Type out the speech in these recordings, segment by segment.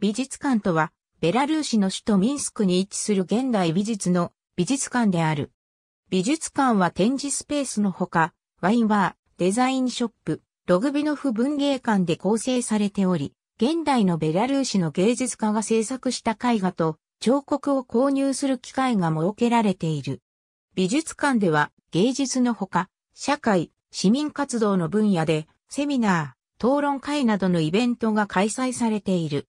美術館とは、ベラルーシの首都ミンスクに位置する現代美術の美術館である。美術館は展示スペースのほか、ワインバー、デザインショップ、ログビノフ文芸館で構成されており、現代のベラルーシの芸術家が制作した絵画と彫刻を購入する機会が設けられている。美術館では芸術のほか、社会、市民活動の分野でセミナー、討論会などのイベントが開催されている。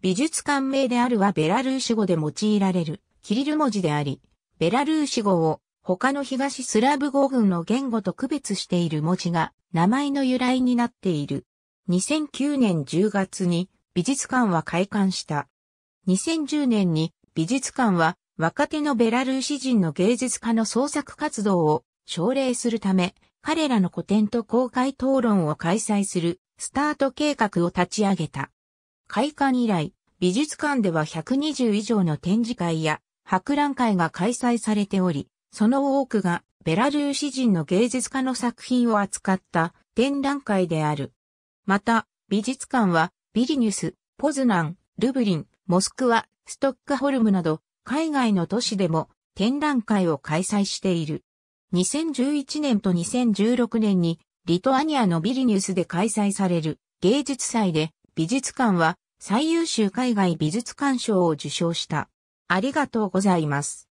美術館名であるはベラルーシ語で用いられるキリル文字であり、ベラルーシ語を他の東スラブ語群の言語と区別している文字が名前の由来になっている。2009年10月に美術館は開館した。2010年に美術館は若手のベラルーシ人の芸術家の創作活動を奨励するため、彼らの古典と公開討論を開催するスタート計画を立ち上げた。開館以来、美術館では120以上の展示会や博覧会が開催されており、その多くがベラルーシ人の芸術家の作品を扱った展覧会である。また、美術館はビリニュス、ポズナン、ルブリン、モスクワ、ストックホルムなど海外の都市でも展覧会を開催している。2011年と2016年にリトアニアのビリニュスで開催される芸術祭で美術館は最優秀海外美術館賞を受賞した。ありがとうございます。